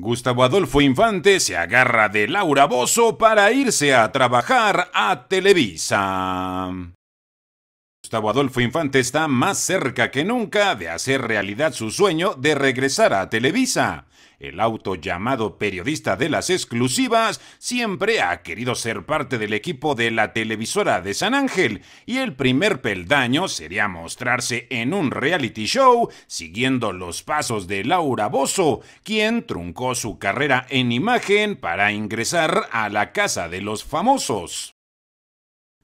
Gustavo Adolfo Infante se agarra de Laura Bozo para irse a trabajar a Televisa. Gustavo Adolfo Infante está más cerca que nunca de hacer realidad su sueño de regresar a Televisa. El auto llamado periodista de las exclusivas siempre ha querido ser parte del equipo de la televisora de San Ángel y el primer peldaño sería mostrarse en un reality show siguiendo los pasos de Laura Bozo, quien truncó su carrera en imagen para ingresar a la casa de los famosos.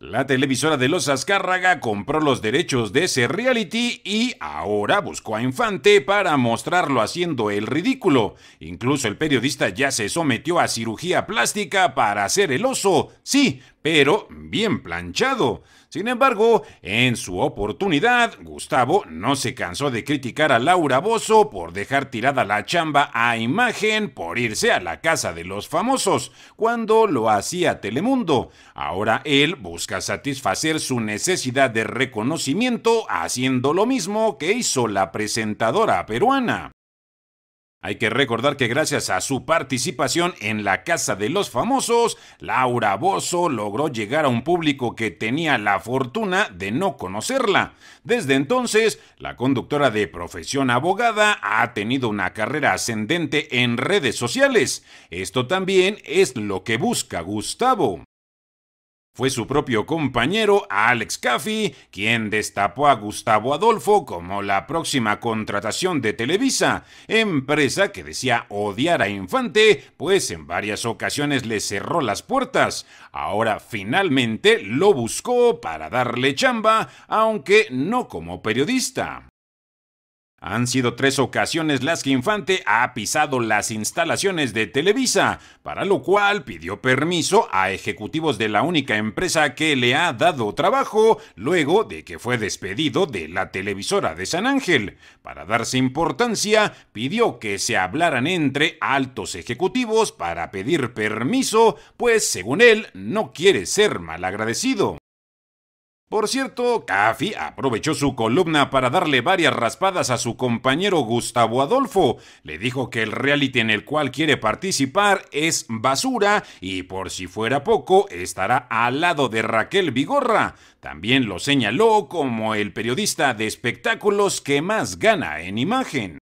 La televisora de los Azcárraga compró los derechos de ese reality y ahora buscó a Infante para mostrarlo haciendo el ridículo. Incluso el periodista ya se sometió a cirugía plástica para hacer el oso. Sí, pero bien planchado. Sin embargo, en su oportunidad, Gustavo no se cansó de criticar a Laura Bozo por dejar tirada la chamba a imagen por irse a la casa de los famosos, cuando lo hacía Telemundo. Ahora él busca satisfacer su necesidad de reconocimiento haciendo lo mismo que hizo la presentadora peruana. Hay que recordar que gracias a su participación en La Casa de los Famosos, Laura Bozo logró llegar a un público que tenía la fortuna de no conocerla. Desde entonces, la conductora de profesión abogada ha tenido una carrera ascendente en redes sociales. Esto también es lo que busca Gustavo. Fue su propio compañero Alex Caffey quien destapó a Gustavo Adolfo como la próxima contratación de Televisa, empresa que decía odiar a Infante, pues en varias ocasiones le cerró las puertas. Ahora finalmente lo buscó para darle chamba, aunque no como periodista. Han sido tres ocasiones las que Infante ha pisado las instalaciones de Televisa, para lo cual pidió permiso a ejecutivos de la única empresa que le ha dado trabajo luego de que fue despedido de la televisora de San Ángel. Para darse importancia, pidió que se hablaran entre altos ejecutivos para pedir permiso, pues según él no quiere ser malagradecido. Por cierto, Caffi aprovechó su columna para darle varias raspadas a su compañero Gustavo Adolfo. Le dijo que el reality en el cual quiere participar es basura y por si fuera poco estará al lado de Raquel Vigorra. También lo señaló como el periodista de espectáculos que más gana en imagen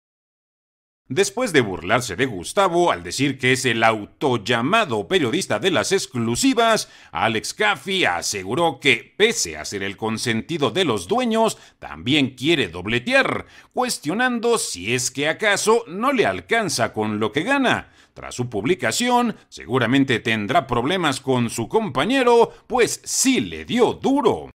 después de burlarse de Gustavo al decir que es el autollamado periodista de las exclusivas, Alex Caffey aseguró que, pese a ser el consentido de los dueños, también quiere dobletear, cuestionando si es que acaso no le alcanza con lo que gana. Tras su publicación, seguramente tendrá problemas con su compañero, pues sí le dio duro.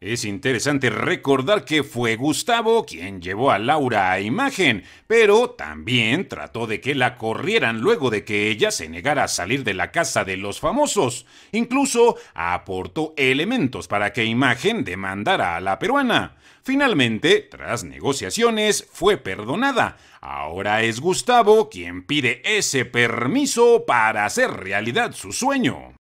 Es interesante recordar que fue Gustavo quien llevó a Laura a imagen, pero también trató de que la corrieran luego de que ella se negara a salir de la casa de los famosos. Incluso aportó elementos para que imagen demandara a la peruana. Finalmente, tras negociaciones, fue perdonada. Ahora es Gustavo quien pide ese permiso para hacer realidad su sueño.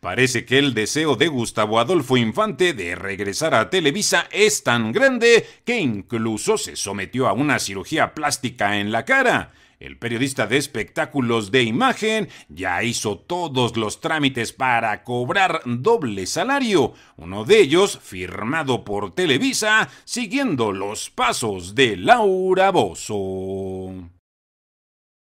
Parece que el deseo de Gustavo Adolfo Infante de regresar a Televisa es tan grande que incluso se sometió a una cirugía plástica en la cara. El periodista de espectáculos de imagen ya hizo todos los trámites para cobrar doble salario, uno de ellos firmado por Televisa siguiendo los pasos de Laura Bozo.